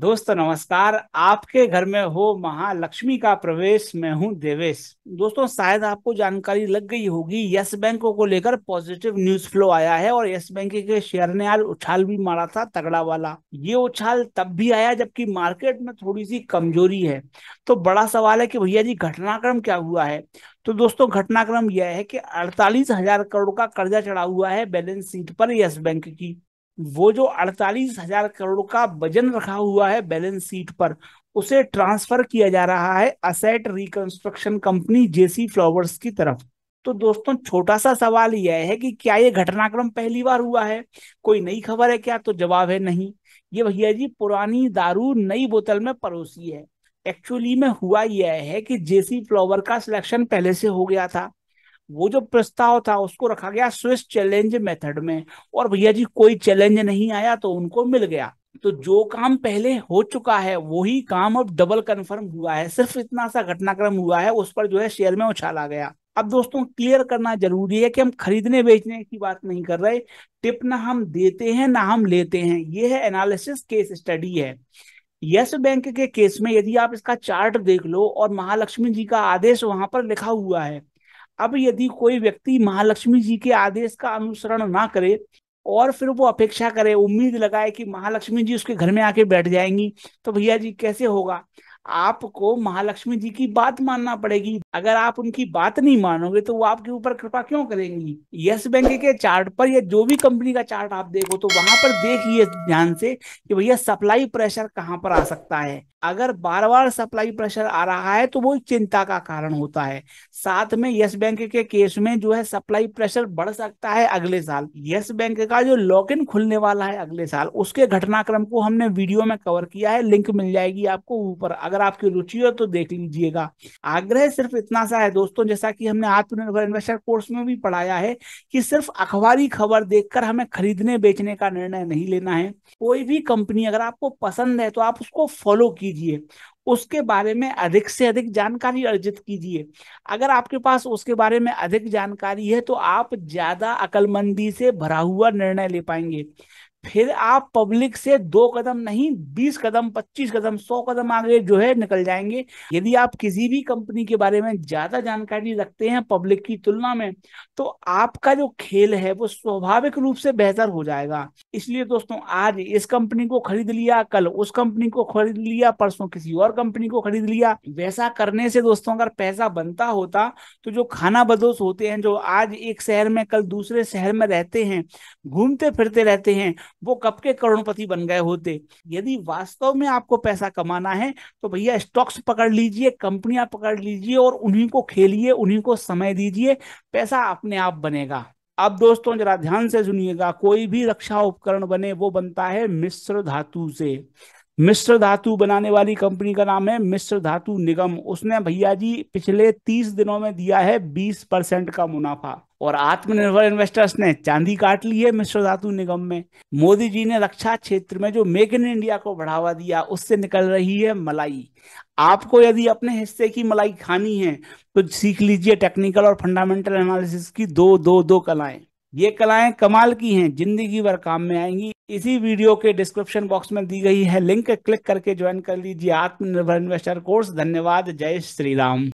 दोस्तों नमस्कार आपके घर में हो महालक्ष्मी का प्रवेश मैं हूं देवेश दोस्तों शायद आपको जानकारी लग गई होगी यस बैंक को लेकर पॉजिटिव न्यूज फ्लो आया है और यस बैंक के शेयर ने आज उछाल भी मारा था तगड़ा वाला ये उछाल तब भी आया जबकि मार्केट में थोड़ी सी कमजोरी है तो बड़ा सवाल है कि भैया जी घटनाक्रम क्या हुआ है तो दोस्तों घटनाक्रम यह है कि अड़तालीस हजार करोड़ का कर्जा चढ़ा हुआ है बैलेंस शीट पर यस बैंक की वो जो अड़तालीस हजार करोड़ का वजन रखा हुआ है बैलेंस शीट पर उसे ट्रांसफर किया जा रहा है asset reconstruction company J C flowers की तरफ तो दोस्तों छोटा सा सवाल यह है कि क्या ये घटनाक्रम पहली बार हुआ है कोई नई खबर है क्या तो जवाब है नहीं ये भैया जी पुरानी दारू नई बोतल में परोसी है एक्चुअली में हुआ यह है कि जेसी फ्लावर का सिलेक्शन पहले से हो गया था वो जो प्रस्ताव था उसको रखा गया स्विस चैलेंज मेथड में और भैया जी कोई चैलेंज नहीं आया तो उनको मिल गया तो जो काम पहले हो चुका है वही काम अब डबल कंफर्म हुआ है सिर्फ इतना सा घटनाक्रम हुआ है उस पर जो है शेयर में उछाला गया अब दोस्तों क्लियर करना जरूरी है कि हम खरीदने बेचने की बात नहीं कर रहे टिप ना हम देते हैं ना हम लेते हैं ये है एनालिसिस केस स्टडी है यस बैंक के केस में यदि आप इसका चार्ट देख लो और महालक्ष्मी जी का आदेश वहां पर लिखा हुआ है अब यदि कोई व्यक्ति महालक्ष्मी जी के आदेश का अनुसरण ना करे और फिर वो अपेक्षा करे उम्मीद लगाए कि महालक्ष्मी जी उसके घर में आके बैठ जाएंगी तो भैया जी कैसे होगा आपको महालक्ष्मी जी की बात मानना पड़ेगी अगर आप उनकी बात नहीं मानोगे तो वो आपके ऊपर कृपा क्यों करेंगी यस बैंक के चार्ट पर या जो भी कंपनी का चार्ट आप देखो तो वहां पर देखिए ध्यान से कि भैया सप्लाई प्रेशर कहाँ पर आ सकता है अगर बार बार सप्लाई प्रेशर आ रहा है तो वो चिंता का कारण होता है साथ में यस बैंक के केस में जो है सप्लाई प्रेशर बढ़ सकता है अगले साल यस बैंक का जो लॉक इन खुलने वाला है अगले साल उसके घटनाक्रम को हमने वीडियो में कवर किया है लिंक मिल जाएगी आपको ऊपर अगर आपकी रुचि हो तो देख लीजिएगा आग्रह सिर्फ इतना सा है दोस्तों जैसा कि हमने आत्मनिर्भर इन्वेस्टर कोर्स में भी पढ़ाया है कि सिर्फ अखबारी खबर देखकर हमें खरीदने बेचने का निर्णय नहीं लेना है कोई भी कंपनी अगर आपको पसंद है तो आप उसको फॉलो कीजिए उसके बारे में अधिक से अधिक जानकारी अर्जित कीजिए अगर आपके पास उसके बारे में अधिक जानकारी है तो आप ज्यादा अकलमंदी से भरा हुआ निर्णय ले पाएंगे फिर आप पब्लिक से दो कदम नहीं बीस कदम पच्चीस कदम सौ कदम आगे जो है निकल जाएंगे यदि आप किसी भी कंपनी के बारे में ज्यादा जानकारी रखते हैं पब्लिक की तुलना में तो आपका जो खेल है वो स्वाभाविक रूप से बेहतर हो जाएगा इसलिए दोस्तों आज इस कंपनी को खरीद लिया कल उस कंपनी को खरीद लिया परसों किसी और कंपनी को खरीद लिया वैसा करने से दोस्तों अगर पैसा बनता होता तो जो खाना बदोश होते हैं जो आज एक शहर में कल दूसरे शहर में रहते हैं घूमते फिरते रहते हैं वो कब के करोड़पति बन गए होते यदि वास्तव में आपको पैसा कमाना है तो भैया स्टॉक्स पकड़ लीजिए कंपनियां पकड़ लीजिए और उन्हीं को खेलिए उन्हीं को समय दीजिए पैसा अपने आप बनेगा अब दोस्तों जरा ध्यान से सुनिएगा कोई भी रक्षा उपकरण बने वो बनता है मिश्र धातु से मिश्र धातु बनाने वाली कंपनी का नाम है मिश्र धातु निगम उसने भैया जी पिछले तीस दिनों में दिया है बीस परसेंट का मुनाफा और आत्मनिर्भर इन्वेस्टर्स ने चांदी काट ली है मिश्र धातु निगम में मोदी जी ने रक्षा क्षेत्र में जो मेक इन इंडिया को बढ़ावा दिया उससे निकल रही है मलाई आपको यदि अपने हिस्से की मलाई खानी है तो सीख लीजिए टेक्निकल और फंडामेंटल एनालिसिस की दो दो दो कलाएं ये कलाएं कमाल की हैं जिंदगी भर काम में आएंगी इसी वीडियो के डिस्क्रिप्शन बॉक्स में दी गई है लिंक क्लिक करके ज्वाइन कर लीजिए आत्मनिर्भर इन्वेस्टर कोर्स धन्यवाद जय श्री राम